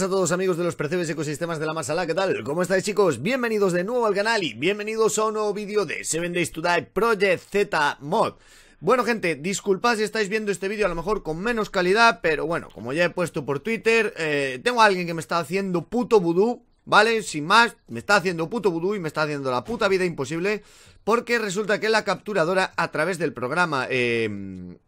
a todos amigos de los percebes ecosistemas de la masala, ¿qué tal? ¿Cómo estáis chicos? Bienvenidos de nuevo al canal y bienvenidos a un nuevo vídeo de 7 Days to Die Project Z Mod bueno gente, disculpad si estáis viendo este vídeo a lo mejor con menos calidad, pero bueno, como ya he puesto por Twitter, eh, tengo a alguien que me está haciendo puto vudú ¿Vale? Sin más, me está haciendo puto vudú y me está haciendo la puta vida imposible porque resulta que la capturadora a través del programa eh,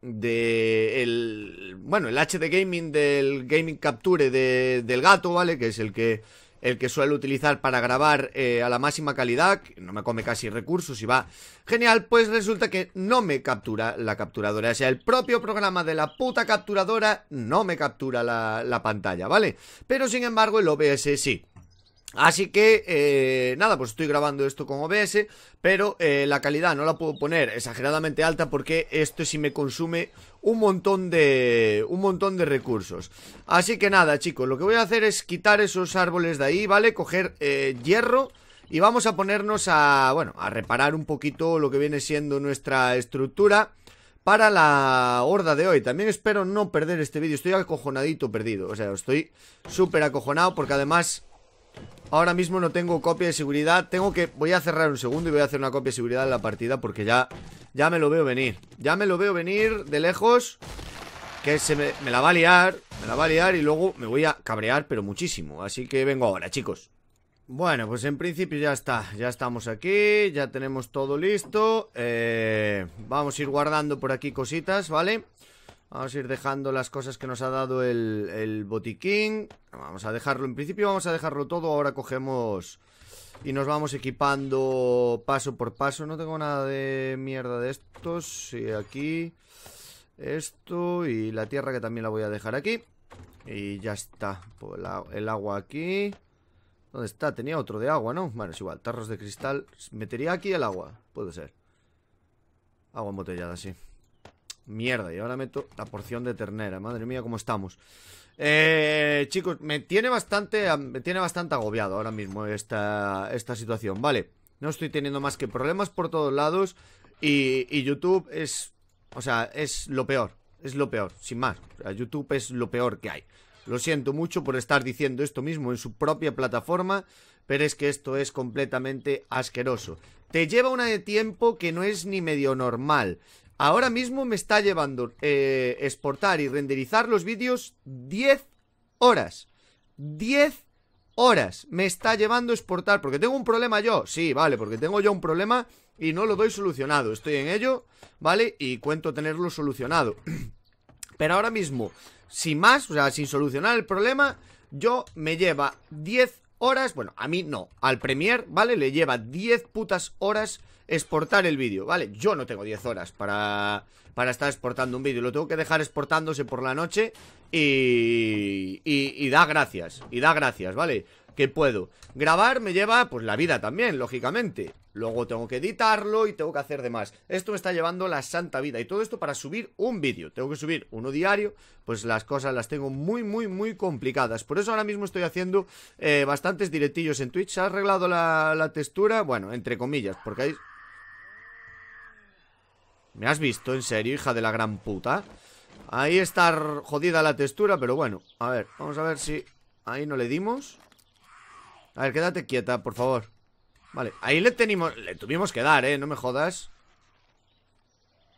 de bueno, el HD Gaming del Gaming Capture del gato, ¿vale? Que es el que el que suelo utilizar para grabar eh, a la máxima calidad, no me come casi recursos y va genial, pues resulta que no me captura la capturadora. O sea, el propio programa de la puta capturadora no me captura la, la pantalla, ¿vale? Pero sin embargo el OBS sí. Así que, eh, nada, pues estoy grabando esto con OBS, pero eh, la calidad no la puedo poner exageradamente alta porque esto sí me consume un montón de un montón de recursos. Así que nada, chicos, lo que voy a hacer es quitar esos árboles de ahí, ¿vale? Coger eh, hierro y vamos a ponernos a, bueno, a reparar un poquito lo que viene siendo nuestra estructura para la horda de hoy. También espero no perder este vídeo. Estoy acojonadito perdido. O sea, estoy súper acojonado porque además Ahora mismo no tengo copia de seguridad Tengo que... Voy a cerrar un segundo y voy a hacer una copia de seguridad en la partida Porque ya... Ya me lo veo venir Ya me lo veo venir de lejos Que se me, me la va a liar Me la va a liar y luego me voy a cabrear Pero muchísimo, así que vengo ahora, chicos Bueno, pues en principio ya está Ya estamos aquí, ya tenemos todo listo eh, Vamos a ir guardando por aquí cositas, ¿vale? vale Vamos a ir dejando las cosas que nos ha dado el, botiquín. Vamos a dejarlo, en principio vamos a dejarlo todo. Ahora cogemos y nos vamos equipando paso por paso. No tengo nada de mierda de estos. Y aquí esto y la tierra que también la voy a dejar aquí. Y ya está. Pues el agua aquí. ¿Dónde está? Tenía otro de agua, ¿no? Bueno, es igual. Tarros de cristal. Metería aquí el agua. Puede ser. Agua embotellada, sí. Mierda, y ahora meto la porción de ternera. Madre mía, cómo estamos. Eh, chicos, me tiene bastante, agobiado ahora mismo esta, situación. Vale, no estoy teniendo más que problemas por todos lados. Y, y YouTube es, o sea, es lo peor. Es lo peor, sin más. YouTube es lo peor que hay. Lo siento mucho por estar diciendo esto mismo en su propia plataforma, pero es que esto es completamente asqueroso. Te lleva una de tiempo que no es ni medio normal. Ahora mismo me está llevando eh, exportar y renderizar los vídeos 10 horas. 10 horas me está llevando exportar. Porque tengo un problema yo. Sí, vale, porque tengo yo un problema y no lo doy solucionado. Estoy en ello, ¿vale? Y cuento tenerlo solucionado. Pero ahora mismo, sin más, o sea, sin solucionar el problema, yo me lleva 10 horas. Bueno, a mí no, al Premier, ¿vale? Le lleva 10 putas horas exportar el vídeo, ¿vale? Yo no tengo 10 horas para, para estar exportando un vídeo, lo tengo que dejar exportándose por la noche y, y, da gracias, y da gracias, ¿vale? Que puedo. Grabar me lleva, pues, la vida también, lógicamente. Luego tengo que editarlo y tengo que hacer demás. Esto me está llevando la santa vida y todo esto para subir un vídeo. Tengo que subir uno diario, pues las cosas las tengo muy, muy, muy complicadas. Por eso ahora mismo estoy haciendo eh, bastantes directillos en Twitch. ¿Se ha arreglado la, la textura? Bueno, entre comillas, porque hay ¿Me has visto? ¿En serio, hija de la gran puta? Ahí está jodida la textura, pero bueno A ver, vamos a ver si... Ahí no le dimos A ver, quédate quieta, por favor Vale, ahí le tenemos... Le tuvimos que dar, ¿eh? No me jodas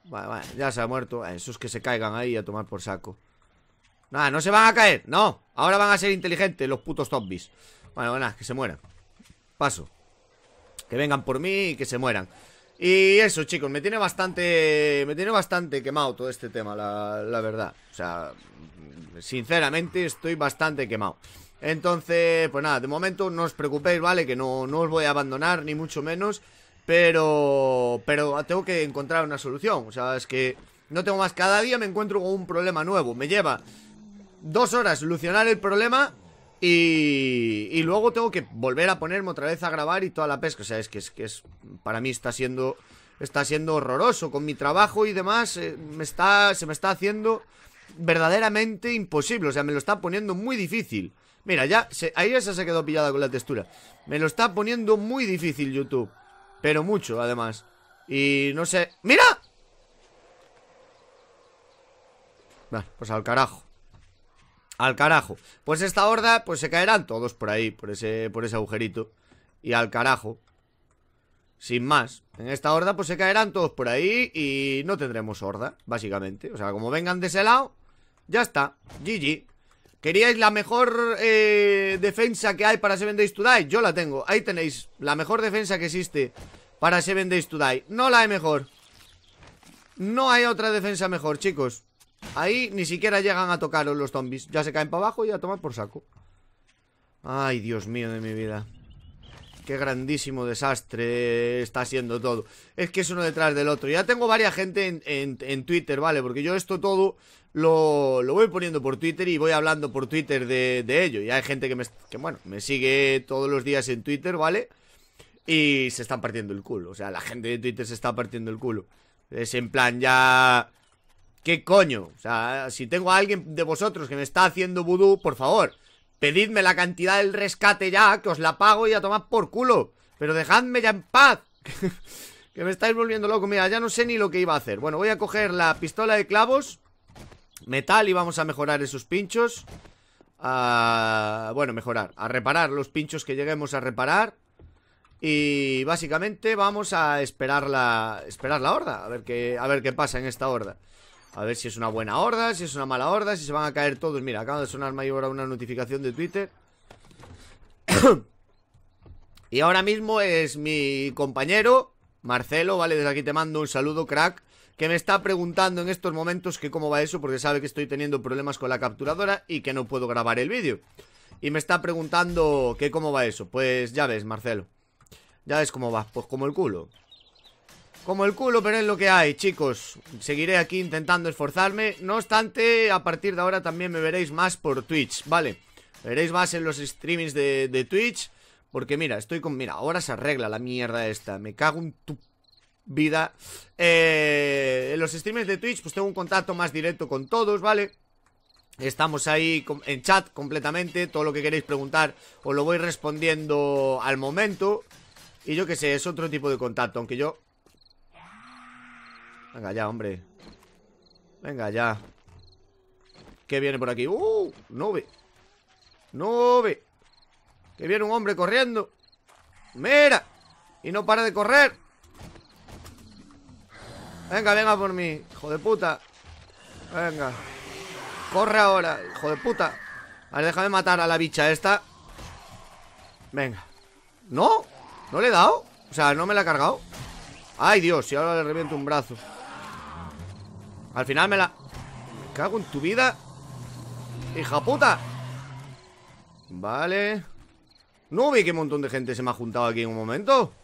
Vale, vale, ya se ha muerto Esos que se caigan ahí a tomar por saco Nada, no se van a caer, no Ahora van a ser inteligentes los putos zombies Bueno, nada, que se mueran Paso Que vengan por mí y que se mueran y eso, chicos, me tiene bastante. Me tiene bastante quemado todo este tema, la, verdad. O sea, sinceramente estoy bastante quemado. Entonces, pues nada, de momento no os preocupéis, ¿vale? Que no, no os voy a abandonar, ni mucho menos. Pero. Pero tengo que encontrar una solución. O sea, es que. No tengo más. Cada día me encuentro con un problema nuevo. Me lleva dos horas solucionar el problema y, luego tengo que volver a ponerme otra vez a grabar y toda la pesca. O sea, es que es que es para mí está siendo está siendo horroroso con mi trabajo y demás. Eh, me está se me está haciendo verdaderamente imposible. O sea, me lo está poniendo muy difícil. Mira, ya ahí esa se quedó pillada con la textura. Me lo está poniendo muy difícil YouTube, pero mucho además. Y no sé. Mira. Vale, pues al carajo. Al carajo. Pues esta horda, pues se caerán todos por ahí, por ese, por ese agujerito. Y al carajo. Sin más. En esta horda, pues se caerán todos por ahí y no tendremos horda, básicamente. O sea, como vengan de ese lado, ya está. GG. ¿Queríais la mejor eh, defensa que hay para Seven Days to Die? Yo la tengo. Ahí tenéis la mejor defensa que existe para Seven Days to Die. No la hay mejor. No hay otra defensa mejor, chicos. Ahí ni siquiera llegan a tocaros los zombies. Ya se caen para abajo y a tomar por saco. Ay, Dios mío de mi vida. Qué grandísimo desastre está siendo todo. Es que es uno detrás del otro. Ya tengo varias gente en, Twitter, ¿vale? Porque yo esto todo lo, lo, voy poniendo por Twitter y voy hablando por Twitter de, de ello. Y hay gente que, me, que, bueno, me sigue todos los días en Twitter, ¿vale? Y se están partiendo el culo. O sea, la gente de Twitter se está partiendo el culo. Es en plan ya... ¿Qué coño? O sea, si tengo a alguien de vosotros que me está haciendo vudú, por favor, pedidme la cantidad del rescate ya, que os la pago y a tomar por culo. Pero dejadme ya en paz. que me estáis volviendo loco. Mira, ya no sé ni lo que iba a hacer. Bueno, voy a coger la pistola de clavos. Metal y vamos a mejorar esos pinchos. bueno, mejorar. A reparar los pinchos que lleguemos a reparar. Y básicamente vamos a esperar la, esperar la horda. A ver, qué, a ver qué pasa en esta horda. A ver si es una buena horda, si es una mala horda, si se van a caer todos. Mira, acaba de sonar mayor ahora una notificación de Twitter. y ahora mismo es mi compañero, Marcelo, ¿vale? Desde aquí te mando un saludo, crack. Que me está preguntando en estos momentos que cómo va eso, porque sabe que estoy teniendo problemas con la capturadora y que no puedo grabar el vídeo. Y me está preguntando que cómo va eso. Pues ya ves, Marcelo. Ya ves cómo va. Pues como el culo como el culo, pero es lo que hay, chicos. Seguiré aquí intentando esforzarme. No obstante, a partir de ahora también me veréis más por Twitch, ¿vale? veréis más en los streamings de, Twitch. Porque mira, estoy con... Mira, ahora se arregla la mierda esta. Me cago en tu vida. Eh, en los streamings de Twitch pues tengo un contacto más directo con todos, ¿vale? Estamos ahí en chat completamente. Todo lo que queréis preguntar os lo voy respondiendo al momento. Y yo qué sé, es otro tipo de contacto. Aunque yo Venga ya, hombre Venga ya ¿Qué viene por aquí? ¡Uh! ¡Nube! ¡Nube! ¡Que viene un hombre corriendo! ¡Mira! Y no para de correr Venga, venga por mí Hijo de puta Venga Corre ahora, hijo de puta A ver, déjame matar a la bicha esta Venga ¿No? ¿No le he dado? O sea, no me la ha cargado Ay, Dios, y ahora le reviento un brazo al final me la... Me cago en tu vida. Hija puta. Vale. No vi que montón de gente se me ha juntado aquí en un momento.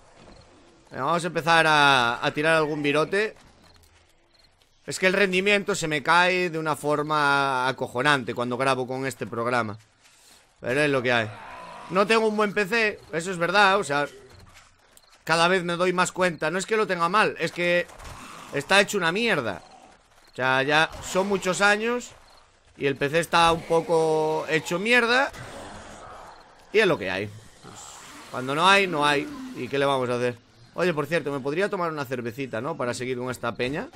Eh, vamos a empezar a, a tirar algún virote. Es que el rendimiento se me cae de una forma acojonante cuando grabo con este programa. Pero es lo que hay. No tengo un buen PC, eso es verdad, o sea... Cada vez me doy más cuenta. No es que lo tenga mal, es que... Está hecho una mierda. O sea, ya son muchos años y el PC está un poco hecho mierda Y es lo que hay Cuando no hay, no hay ¿Y qué le vamos a hacer? Oye, por cierto, me podría tomar una cervecita, ¿no? Para seguir con esta peña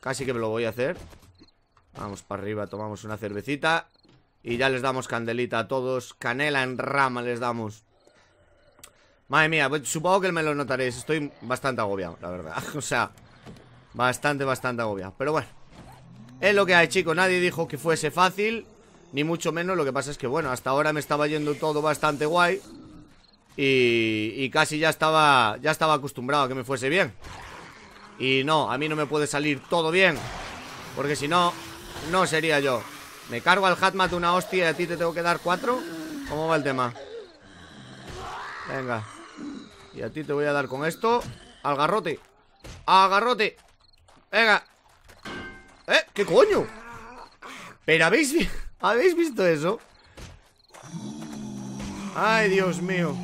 Casi que me lo voy a hacer Vamos para arriba, tomamos una cervecita Y ya les damos candelita a todos Canela en rama les damos Madre mía, pues, supongo que me lo notaréis Estoy bastante agobiado, la verdad O sea, Bastante, bastante agobia Pero bueno Es lo que hay, chicos Nadie dijo que fuese fácil Ni mucho menos Lo que pasa es que, bueno Hasta ahora me estaba yendo todo bastante guay Y, casi ya estaba Ya estaba acostumbrado a que me fuese bien Y no, a mí no me puede salir todo bien Porque si no No sería yo Me cargo al Hatmat una hostia Y a ti te tengo que dar cuatro ¿Cómo va el tema? Venga Y a ti te voy a dar con esto Al garrote Al garrote Venga ¿Eh? ¿Qué coño? ¿Pero habéis, habéis visto eso? Ay, Dios mío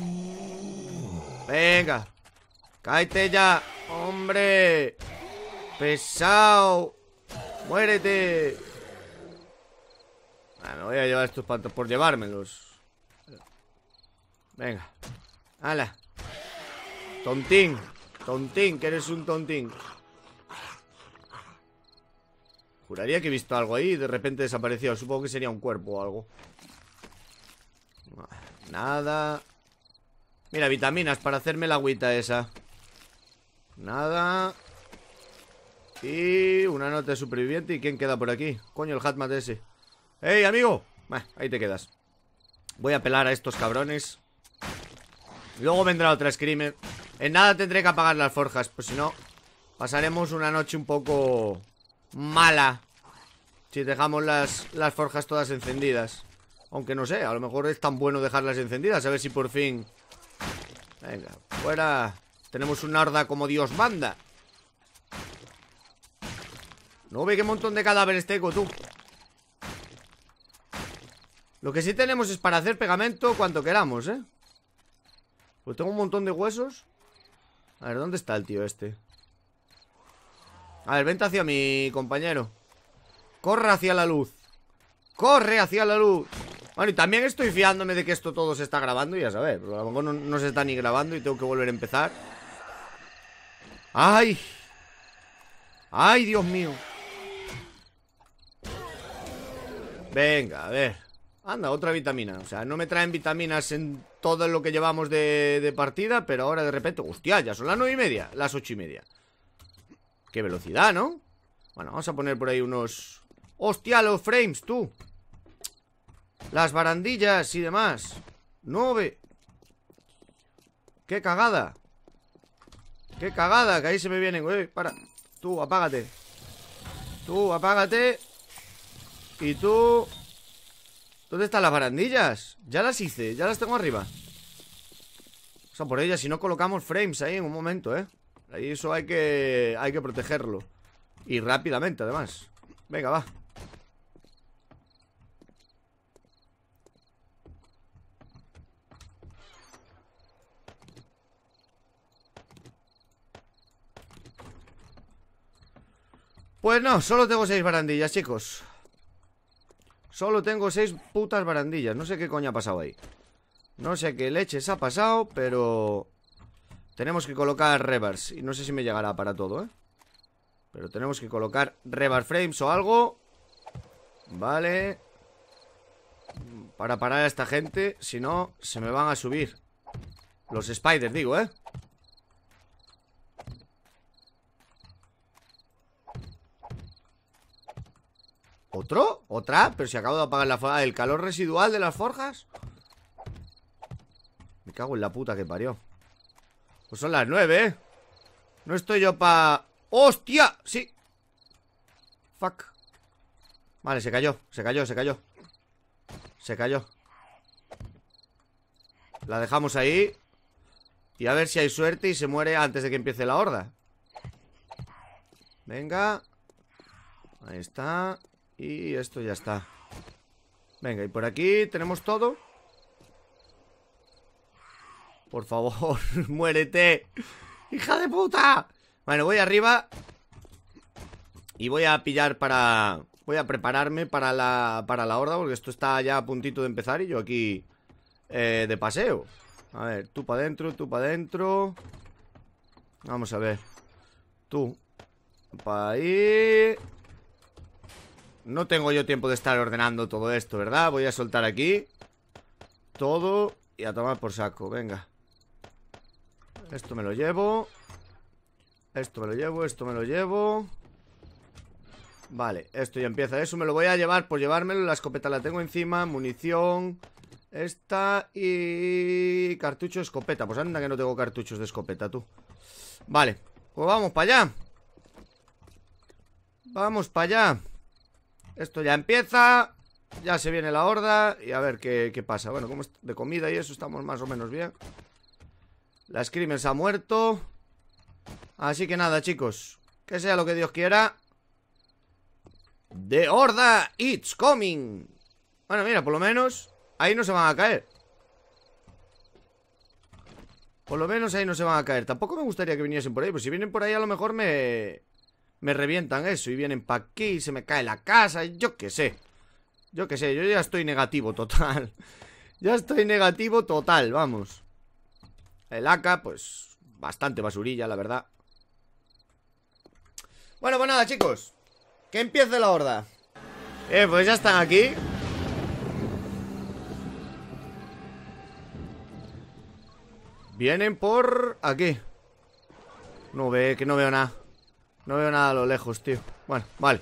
Venga Cáete ya Hombre Pesado Muérete ah, Me voy a llevar estos pantos por llevármelos Venga Hala Tontín Tontín, que eres un tontín Juraría que he visto algo ahí y de repente desapareció. Supongo que sería un cuerpo o algo. Nada. Mira, vitaminas para hacerme la agüita esa. Nada. Y una nota de superviviente. ¿Y quién queda por aquí? Coño, el hatmat ese. ¡Ey, amigo! ahí te quedas. Voy a pelar a estos cabrones. Luego vendrá otra screamer. En nada tendré que apagar las forjas, pues si no, pasaremos una noche un poco mala Si dejamos las, forjas todas encendidas Aunque no sé, a lo mejor es tan bueno dejarlas encendidas A ver si por fin Venga, fuera Tenemos una horda como Dios manda No ve qué montón de cadáveres tengo, tú Lo que sí tenemos es para hacer pegamento cuanto queramos, ¿eh? Pues tengo un montón de huesos A ver, ¿dónde está el tío este? A ver, vente hacia mi compañero Corre hacia la luz ¡Corre hacia la luz! Bueno, y también estoy fiándome de que esto todo se está grabando Ya sabes, a lo mejor no, se está ni grabando Y tengo que volver a empezar ¡Ay! ¡Ay, Dios mío! Venga, a ver Anda, otra vitamina O sea, no me traen vitaminas en todo lo que llevamos de, de partida Pero ahora de repente... Hostia, ya son las nueve y media Las ocho y media Qué velocidad, ¿no? Bueno, vamos a poner por ahí unos... ¡Hostia, los frames, tú! Las barandillas y demás. ¡Nueve! ¡Qué cagada! ¡Qué cagada! Que ahí se me vienen, güey. Para. Tú, apágate. Tú, apágate. Y tú... ¿Dónde están las barandillas? Ya las hice, ya las tengo arriba. O sea, por ellas, si no colocamos frames ahí en un momento, ¿eh? Ahí eso hay que, hay que protegerlo. Y rápidamente, además. Venga, va. Pues no, solo tengo seis barandillas, chicos Solo tengo seis putas barandillas No sé qué coño ha pasado ahí No sé qué leches ha pasado, pero... Tenemos que colocar revers Y no sé si me llegará para todo, ¿eh? Pero tenemos que colocar reverse frames o algo Vale Para parar a esta gente Si no, se me van a subir Los spiders, digo, ¿eh? ¿Otro? ¿Otra? Pero si acabo de apagar la ah, ¿El calor residual de las forjas? Me cago en la puta que parió pues son las nueve, ¿eh? No estoy yo pa... ¡Hostia! Sí. Fuck. Vale, se cayó, se cayó, se cayó. Se cayó. La dejamos ahí. Y a ver si hay suerte y se muere antes de que empiece la horda. Venga. Ahí está. Y esto ya está. Venga, y por aquí tenemos todo. Por favor, muérete. ¡Hija de puta! Bueno, voy arriba. Y voy a pillar para... Voy a prepararme para la, para la horda porque esto está ya a puntito de empezar y yo aquí eh, de paseo. A ver, tú para adentro, tú para adentro. Vamos a ver. Tú. Para ahí. No tengo yo tiempo de estar ordenando todo esto, ¿verdad? Voy a soltar aquí. Todo. Y a tomar por saco, venga esto me lo llevo Esto me lo llevo, esto me lo llevo Vale, esto ya empieza Eso me lo voy a llevar por llevármelo La escopeta la tengo encima, munición Esta y... Cartucho, escopeta Pues anda que no tengo cartuchos de escopeta, tú Vale, pues vamos para allá Vamos para allá Esto ya empieza Ya se viene la horda Y a ver qué, pasa Bueno, como de comida y eso estamos más o menos bien la Screamers ha muerto. Así que nada, chicos. Que sea lo que Dios quiera. The Horda, it's coming. Bueno, mira, por lo menos ahí no se van a caer. Por lo menos ahí no se van a caer. Tampoco me gustaría que viniesen por ahí. Porque si vienen por ahí, a lo mejor me. Me revientan eso. Y vienen para aquí. Y se me cae la casa. Yo qué sé. Yo qué sé. Yo ya estoy negativo total. ya estoy negativo total. Vamos. El AK, pues, bastante basurilla, la verdad Bueno, pues nada, chicos Que empiece la horda Eh, pues ya están aquí Vienen por aquí No ve, que no veo nada No veo nada a lo lejos, tío Bueno, vale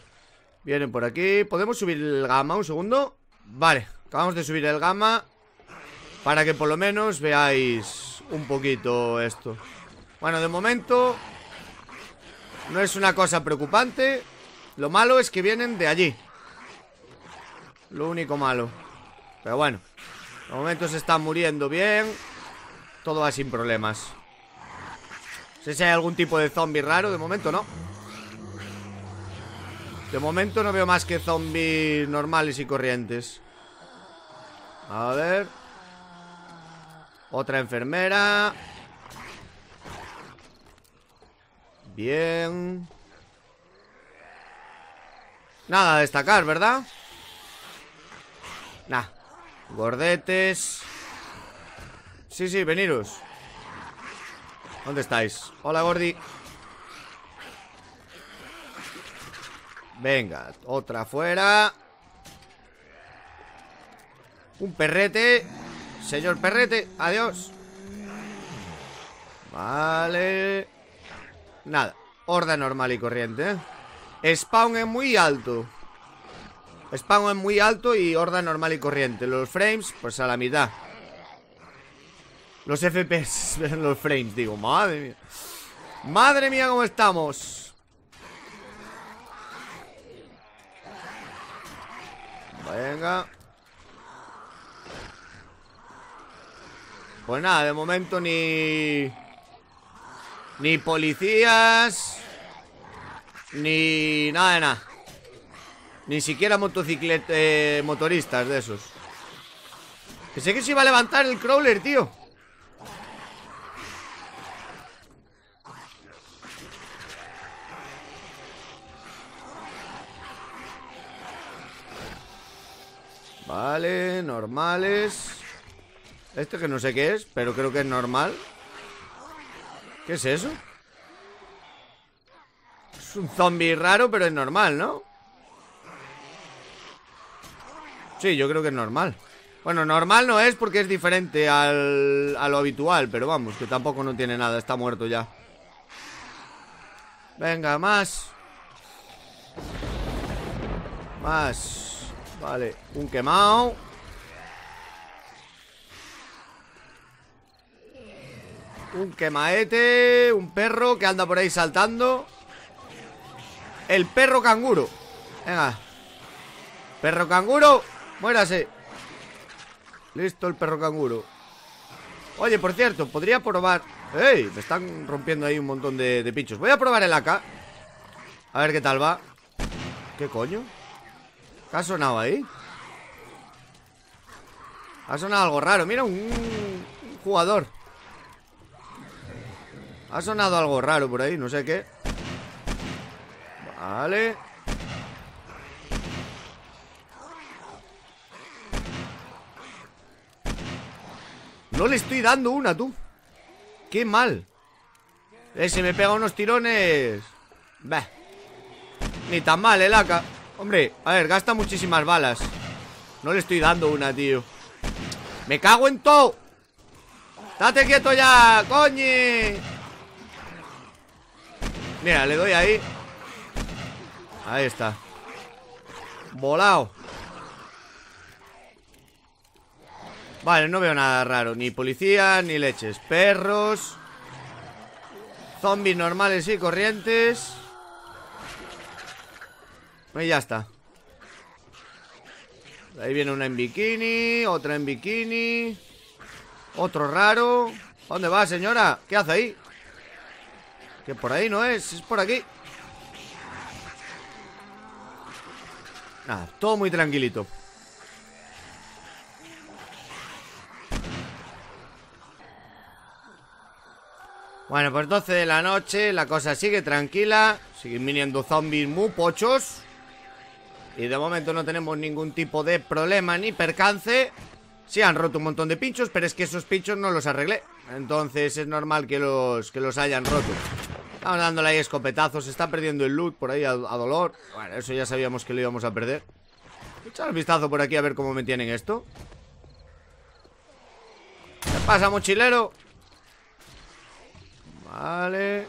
Vienen por aquí ¿Podemos subir el gamma un segundo? Vale, acabamos de subir el gamma Para que por lo menos veáis un poquito esto Bueno, de momento No es una cosa preocupante Lo malo es que vienen de allí Lo único malo Pero bueno De momento se están muriendo bien Todo va sin problemas No sé si hay algún tipo de zombie raro De momento no De momento no veo más que zombies normales y corrientes A ver otra enfermera. Bien. Nada a destacar, ¿verdad? Nah. Gordetes. Sí, sí, veniros. ¿Dónde estáis? Hola, Gordi. Venga, otra fuera. Un perrete. Señor perrete, adiós Vale Nada, horda normal y corriente ¿eh? Spawn es muy alto Spawn es muy alto y horda normal y corriente Los frames, pues a la mitad Los FPS, los frames, digo, madre mía Madre mía, cómo estamos Venga Pues nada, de momento ni... Ni policías... Ni nada de nada. Ni siquiera motocicletas eh, motoristas de esos. Que sé que se iba a levantar el crawler, tío. Vale, normales. Este que no sé qué es, pero creo que es normal. ¿Qué es eso? Es un zombie raro, pero es normal, ¿no? Sí, yo creo que es normal. Bueno, normal no es porque es diferente a lo habitual, pero vamos, que tampoco no tiene nada, está muerto ya. Venga, más. Más. Vale, un quemado. Un quemaete Un perro que anda por ahí saltando El perro canguro Venga Perro canguro Muérase Listo el perro canguro Oye, por cierto, podría probar ¡Ey! Me están rompiendo ahí un montón de, pichos pinchos Voy a probar el AK A ver qué tal va ¿Qué coño? ¿Qué ha sonado ahí? Ha sonado algo raro Mira, un jugador ha sonado algo raro por ahí, no sé qué Vale No le estoy dando una, tú Qué mal eh, Se me pega unos tirones Bah Ni tan mal el eh, AK Hombre, a ver, gasta muchísimas balas No le estoy dando una, tío ¡Me cago en todo! ¡Date quieto ya, coñe! Mira, le doy ahí Ahí está Volado Vale, no veo nada raro Ni policía, ni leches Perros Zombies normales y corrientes Y ya está Ahí viene una en bikini Otra en bikini Otro raro ¿Dónde va, señora? ¿Qué hace ahí? Que por ahí no es, es por aquí Nada, todo muy tranquilito Bueno, pues 12 de la noche, la cosa sigue tranquila Siguen viniendo zombies muy pochos Y de momento no tenemos ningún tipo de problema ni percance Sí, han roto un montón de pinchos, pero es que esos pinchos no los arreglé Entonces es normal que los, que los hayan roto Estamos dándole ahí escopetazos. Se está perdiendo el loot por ahí a, dolor. Bueno, eso ya sabíamos que lo íbamos a perder. Echar un vistazo por aquí a ver cómo me tienen esto. ¿Qué pasa, mochilero? Vale.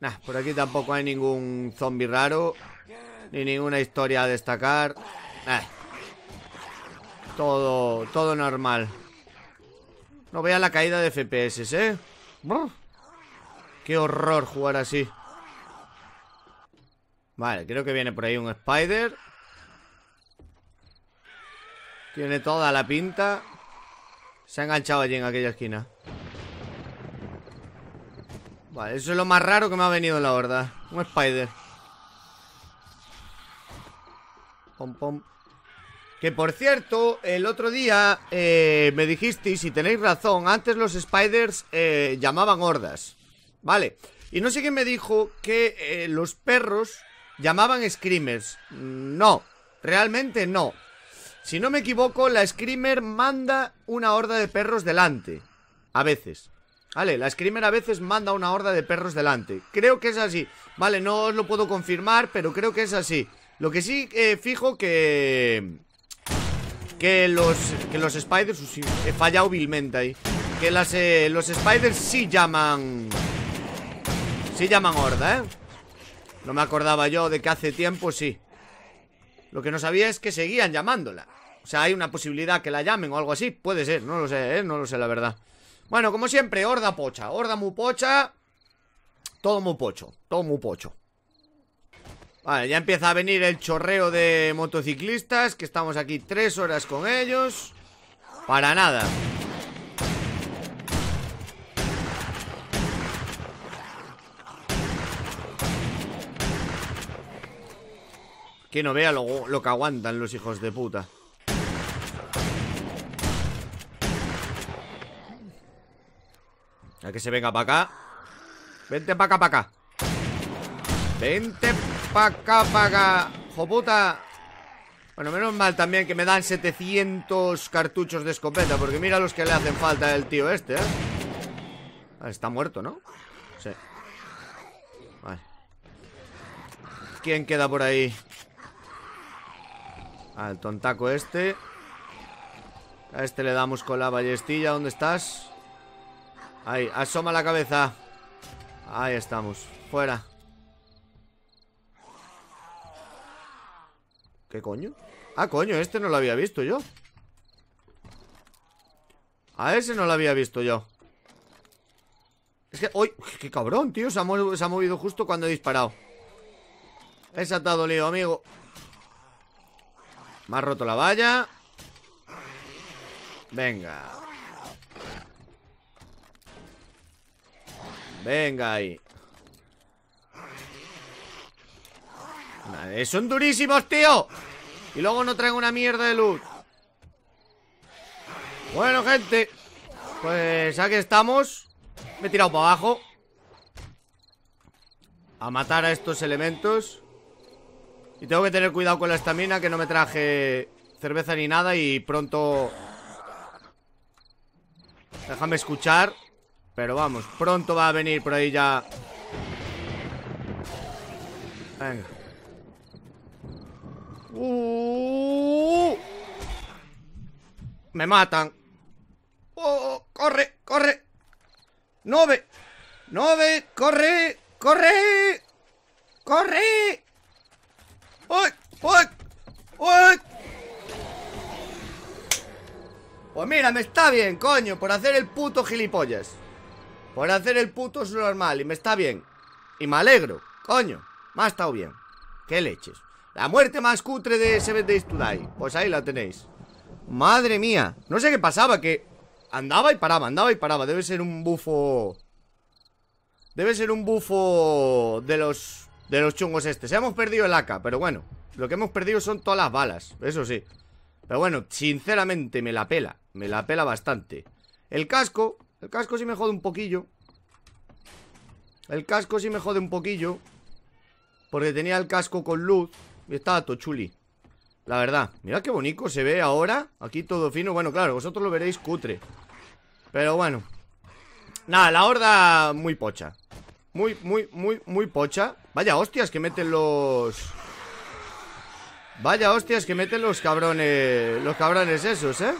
Nah, por aquí tampoco hay ningún zombie raro. Ni ninguna historia a destacar. Todo, todo normal. No vea la caída de FPS, ¿eh? Qué horror jugar así. Vale, creo que viene por ahí un Spider. Tiene toda la pinta. Se ha enganchado allí en aquella esquina. Vale, eso es lo más raro que me ha venido, la horda, Un Spider. Pom, pom. Que por cierto, el otro día eh, me dijisteis, si tenéis razón, antes los spiders eh, llamaban hordas. Vale. Y no sé quién me dijo que eh, los perros llamaban screamers. No, realmente no. Si no me equivoco, la screamer manda una horda de perros delante. A veces. Vale, la Screamer a veces manda una horda de perros delante. Creo que es así. Vale, no os lo puedo confirmar, pero creo que es así. Lo que sí eh, fijo que... Que los, que los spiders... He fallado vilmente ahí. Que las, eh, los spiders sí llaman... Sí llaman horda, ¿eh? No me acordaba yo de que hace tiempo sí Lo que no sabía es que seguían llamándola O sea, hay una posibilidad que la llamen o algo así Puede ser, no lo sé, ¿eh? No lo sé, la verdad Bueno, como siempre, horda pocha Horda muy pocha Todo muy pocho, todo muy pocho Vale, ya empieza a venir el chorreo de motociclistas Que estamos aquí tres horas con ellos Para nada Que no vea lo, que aguantan los hijos de puta. A que se venga para acá. Vente para acá, para acá. Vente para acá, para acá. Joputa. Bueno, menos mal también que me dan 700 cartuchos de escopeta. Porque mira los que le hacen falta el tío este, ¿eh? ah, está muerto, ¿no? Sí. Vale. ¿Quién queda por ahí? Al tontaco este. A este le damos con la ballestilla. ¿Dónde estás? Ahí, asoma la cabeza. Ahí estamos. Fuera. ¿Qué coño? Ah, coño, este no lo había visto yo. A ese no lo había visto yo. Es que... ¡Uy! ¡Qué cabrón, tío! Se ha, movido justo cuando he disparado. He atado lío, amigo. Me ha roto la valla Venga Venga ahí son durísimos, tío Y luego no traen una mierda de luz Bueno, gente Pues aquí estamos Me he tirado para abajo A matar a estos elementos y tengo que tener cuidado con la estamina Que no me traje cerveza ni nada Y pronto Déjame escuchar Pero vamos, pronto va a venir por ahí ya Venga uh. Me matan oh, Corre, corre Nove Nove, corre Corre Corre ¡Uy! ¡Uy! Pues mira, me está bien, coño Por hacer el puto gilipollas Por hacer el puto su normal Y me está bien Y me alegro, coño Me ha estado bien Qué leches La muerte más cutre de Seven Days to Die Pues ahí la tenéis Madre mía No sé qué pasaba, que Andaba y paraba, andaba y paraba Debe ser un bufo Debe ser un bufo de los de los chungos este, se Hemos perdido el AK, pero bueno, lo que hemos perdido son todas las balas, eso sí. Pero bueno, sinceramente me la pela, me la pela bastante. El casco, el casco sí me jode un poquillo. El casco sí me jode un poquillo. Porque tenía el casco con luz y estaba tochuli chuli. La verdad, mira qué bonito se ve ahora. Aquí todo fino. Bueno, claro, vosotros lo veréis cutre. Pero bueno. Nada, la horda muy pocha. Muy, muy, muy, muy pocha Vaya hostias que meten los... Vaya hostias que meten los cabrones Los cabrones esos, ¿eh?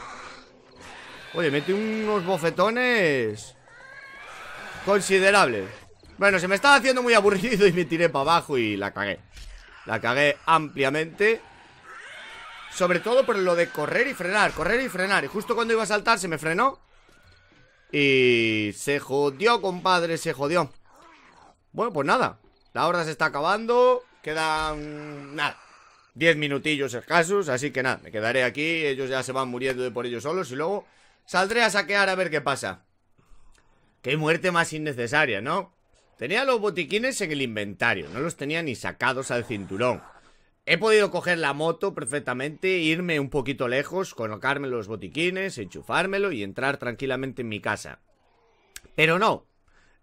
Oye, mete unos bofetones Considerables Bueno, se me estaba haciendo muy aburrido Y me tiré para abajo y la cagué La cagué ampliamente Sobre todo por lo de correr y frenar Correr y frenar Y justo cuando iba a saltar se me frenó Y se jodió, compadre, se jodió bueno, pues nada. La hora se está acabando. Quedan... nada. Diez minutillos escasos, así que nada, me quedaré aquí, ellos ya se van muriendo de por ellos solos y luego saldré a saquear a ver qué pasa. Qué muerte más innecesaria, ¿no? Tenía los botiquines en el inventario, no los tenía ni sacados al cinturón. He podido coger la moto perfectamente, irme un poquito lejos, colocarme los botiquines, enchufármelo y entrar tranquilamente en mi casa. Pero no,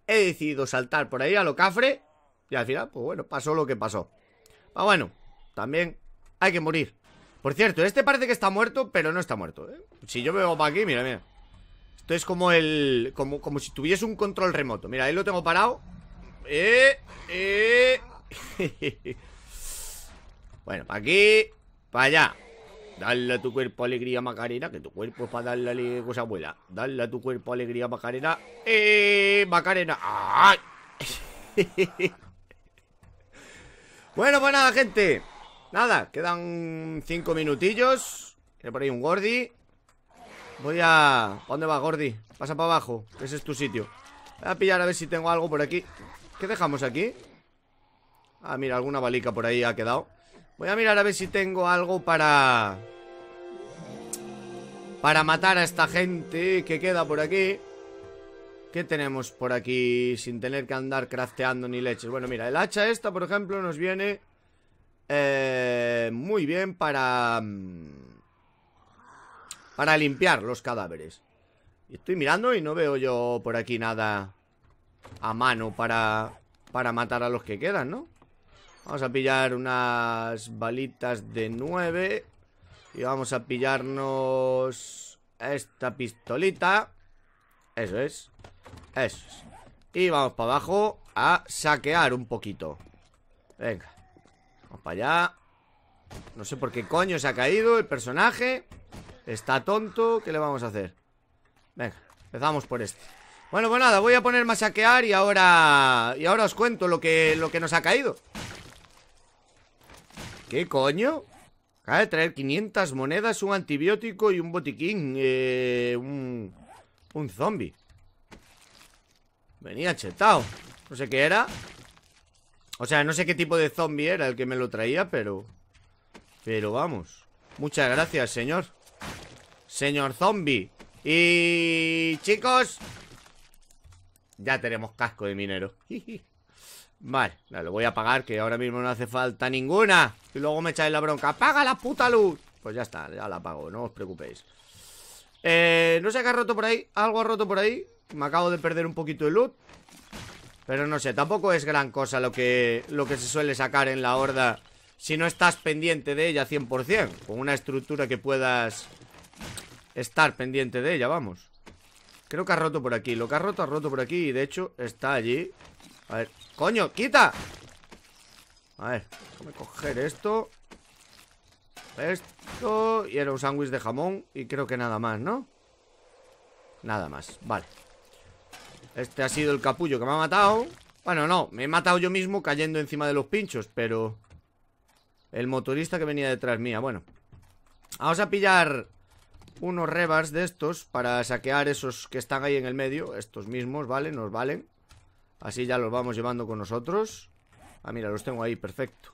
he decidido saltar por ahí a lo cafre y al final, pues bueno, pasó lo que pasó. Pero ah, bueno, también hay que morir. Por cierto, este parece que está muerto, pero no está muerto. ¿eh? Si yo me veo para aquí, mira, mira. Esto es como el... Como, como si tuviese un control remoto. Mira, ahí lo tengo parado. Eh, eh. bueno, para aquí, para allá. Dale a tu cuerpo alegría Macarena, que tu cuerpo es para darle cosa abuela Dale a tu cuerpo alegría Macarena. ¡Eh, Macarena! bueno, pues nada, gente. Nada, quedan cinco minutillos. Tiene por ahí un Gordi. Voy a... dónde va, Gordi? Pasa para abajo, ese es tu sitio. Voy a pillar a ver si tengo algo por aquí. ¿Qué dejamos aquí? Ah, mira, alguna balica por ahí ha quedado. Voy a mirar a ver si tengo algo para... Para matar a esta gente que queda por aquí. ¿Qué tenemos por aquí sin tener que andar crafteando ni leches? Bueno, mira, el hacha esta, por ejemplo, nos viene... Eh, muy bien para... Mm, para limpiar los cadáveres. Estoy mirando y no veo yo por aquí nada a mano para, para matar a los que quedan, ¿no? Vamos a pillar unas balitas de 9 Y vamos a pillarnos esta pistolita Eso es Eso es Y vamos para abajo a saquear un poquito Venga Vamos para allá No sé por qué coño se ha caído el personaje Está tonto ¿Qué le vamos a hacer? Venga, empezamos por este Bueno, pues nada, voy a ponerme a saquear y ahora... Y ahora os cuento lo que, lo que nos ha caído ¿Qué coño? Acaba de traer 500 monedas, un antibiótico y un botiquín. Eh, un, un zombie. Venía chetado. No sé qué era. O sea, no sé qué tipo de zombie era el que me lo traía, pero... Pero vamos. Muchas gracias, señor. Señor zombie. Y... Chicos... Ya tenemos casco de minero. Vale, lo voy a apagar Que ahora mismo no hace falta ninguna Y luego me echáis la bronca ¡Apaga la puta luz! Pues ya está, ya la apago, no os preocupéis eh, No sé qué ha roto por ahí Algo ha roto por ahí Me acabo de perder un poquito de luz. Pero no sé, tampoco es gran cosa lo que, lo que se suele sacar en la horda Si no estás pendiente de ella 100% Con una estructura que puedas Estar pendiente de ella, vamos Creo que ha roto por aquí Lo que ha roto, ha roto por aquí Y de hecho, está allí A ver ¡Coño, quita! A ver, déjame coger esto Esto Y era un sándwich de jamón Y creo que nada más, ¿no? Nada más, vale Este ha sido el capullo que me ha matado Bueno, no, me he matado yo mismo Cayendo encima de los pinchos, pero El motorista que venía detrás mía Bueno, vamos a pillar Unos rebars de estos Para saquear esos que están ahí en el medio Estos mismos, ¿vale? Nos valen Así ya los vamos llevando con nosotros Ah, mira, los tengo ahí, perfecto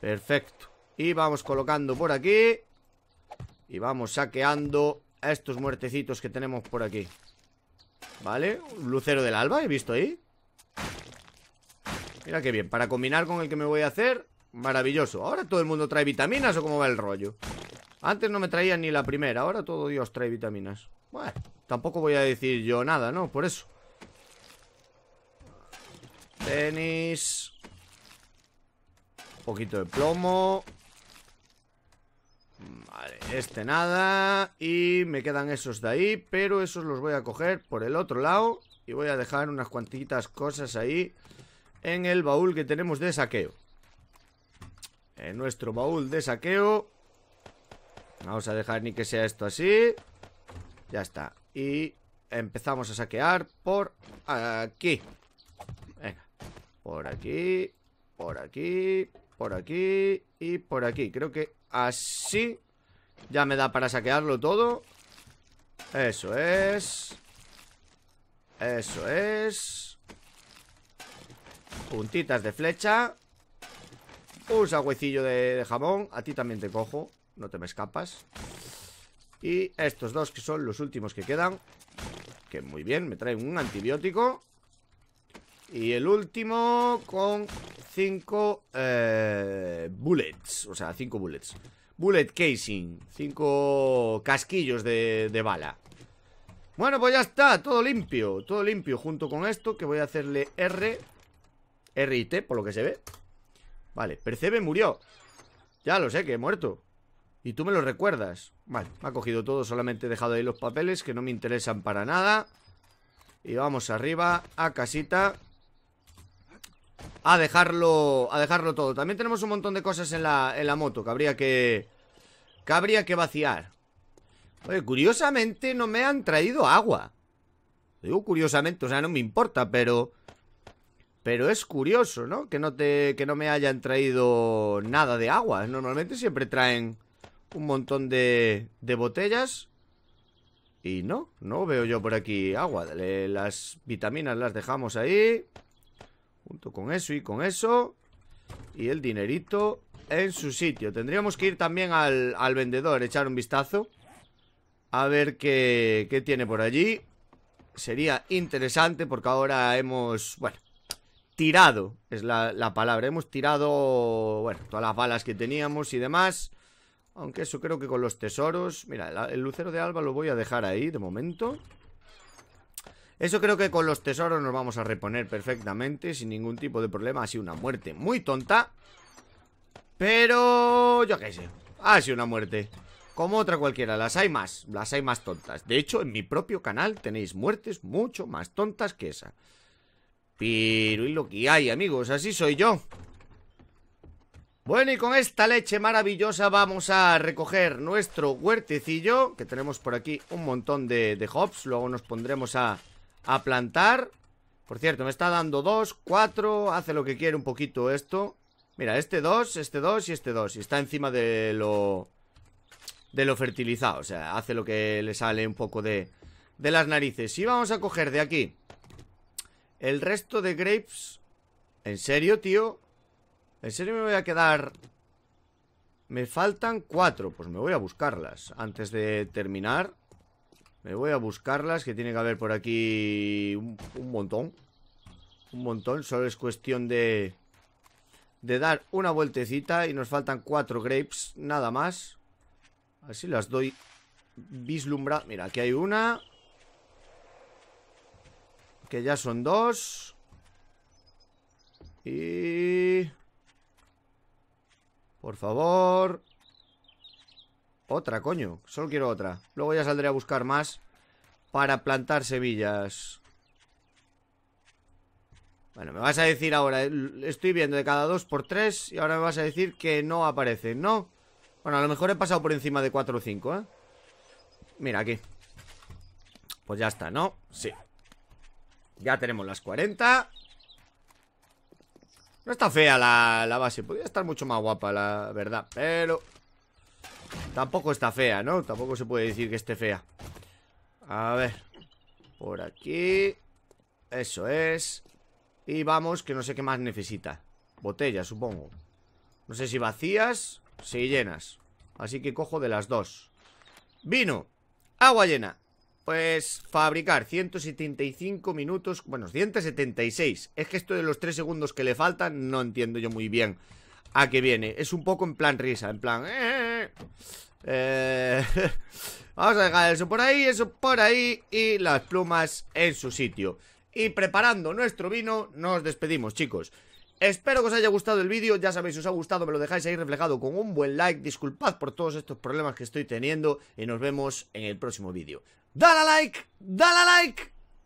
Perfecto Y vamos colocando por aquí Y vamos saqueando a estos muertecitos que tenemos por aquí Vale, un lucero del alba, he visto ahí Mira qué bien, para combinar con el que me voy a hacer Maravilloso, ahora todo el mundo trae vitaminas o cómo va el rollo Antes no me traían ni la primera, ahora todo Dios trae vitaminas Bueno, tampoco voy a decir yo nada, ¿no? Por eso Tenis. Un poquito de plomo. Vale, este nada. Y me quedan esos de ahí, pero esos los voy a coger por el otro lado. Y voy a dejar unas cuantitas cosas ahí en el baúl que tenemos de saqueo. En nuestro baúl de saqueo. Vamos a dejar ni que sea esto así. Ya está. Y empezamos a saquear por aquí. Por aquí, por aquí, por aquí y por aquí. Creo que así ya me da para saquearlo todo. Eso es. Eso es. Puntitas de flecha. Un sagüecillo de, de jamón. A ti también te cojo. No te me escapas. Y estos dos que son los últimos que quedan. Que muy bien, me traen un antibiótico. Y el último con cinco... Eh, bullets, o sea, cinco bullets. Bullet casing, Cinco casquillos de, bala. Bueno, pues ya está, todo limpio, todo limpio. Junto con esto que voy a hacerle R, R y T, por lo que se ve. Vale, Percebe murió. Ya lo sé, que he muerto. Y tú me lo recuerdas. Vale, me ha cogido todo, solamente he dejado ahí los papeles que no me interesan para nada. Y vamos arriba a casita a dejarlo, a dejarlo todo También tenemos un montón de cosas en la, moto Que habría que... Que habría que vaciar Oye, curiosamente no me han traído agua Digo curiosamente, o sea, no me importa, pero... Pero es curioso, ¿no? Que no, te, que no me hayan traído nada de agua. Normalmente siempre traen un montón de, de botellas. Y no, no veo yo por aquí agua. las vitaminas las dejamos ahí. Junto con eso y con eso. Y el dinerito en su sitio. Tendríamos que ir también al, vendedor, echar un vistazo. A ver qué, qué tiene por allí. Sería interesante porque ahora hemos... Bueno, tirado, es la, palabra. Hemos tirado, bueno, todas las balas que teníamos y demás. Aunque eso creo que con los tesoros... Mira, el lucero de alba lo voy a dejar ahí de momento. Eso creo que con los tesoros nos vamos a reponer perfectamente, sin ningún tipo de problema. Ha sido una muerte muy tonta. Pero... yo qué sé. Ha sido una muerte. Como otra cualquiera, las hay más, las hay más tontas. De hecho, en mi propio canal tenéis muertes mucho más tontas que esa. Pero y lo que hay, amigos, así soy yo. Bueno, y con esta leche maravillosa vamos a recoger nuestro huertecillo, que tenemos por aquí un montón de, de hops. Luego nos pondremos a a plantar Por cierto, me está dando dos, cuatro, Hace lo que quiere un poquito esto Mira, este 2, este 2 y este 2 Y está encima de lo... De lo fertilizado O sea, hace lo que le sale un poco de... De las narices Y vamos a coger de aquí El resto de grapes ¿En serio, tío? ¿En serio me voy a quedar me faltan cuatro, pues me voy a buscarlas antes de terminar. Me voy a buscarlas, que tiene que haber por aquí un, montón. Un montón, solo es cuestión de... dar una vueltecita y nos faltan cuatro grapes, nada más. Así las doy vislumbra. Mira, aquí hay una. Que ya son dos. Y... Por favor. Otra, coño. Solo quiero otra. Luego ya saldré a buscar más para plantar semillas. Bueno, me vas a decir ahora, eh, estoy viendo de cada dos por tres y ahora me vas a decir que no aparecen, ¿no? Bueno, a lo mejor he pasado por encima de cuatro o cinco ¿eh? Mira, aquí Pues ya está, ¿no? Sí Ya tenemos las 40 No está fea la, la base Podría estar mucho más guapa, la verdad Pero Tampoco está fea, ¿no? Tampoco se puede decir que esté fea A ver Por aquí Eso es Y vamos, que no sé qué más necesita Botella, supongo No sé si vacías, si llenas Así que cojo de las dos Vino Agua llena pues fabricar 175 minutos, bueno, 176. Es que esto de los 3 segundos que le faltan no entiendo yo muy bien a que viene. Es un poco en plan risa, en plan... Eh, eh, vamos a dejar eso por ahí, eso por ahí y las plumas en su sitio. Y preparando nuestro vino, nos despedimos, chicos. Espero que os haya gustado el vídeo, ya sabéis, si os ha gustado, me lo dejáis ahí reflejado con un buen like. Disculpad por todos estos problemas que estoy teniendo y nos vemos en el próximo vídeo. ¡Dale a like! ¡Dale a like!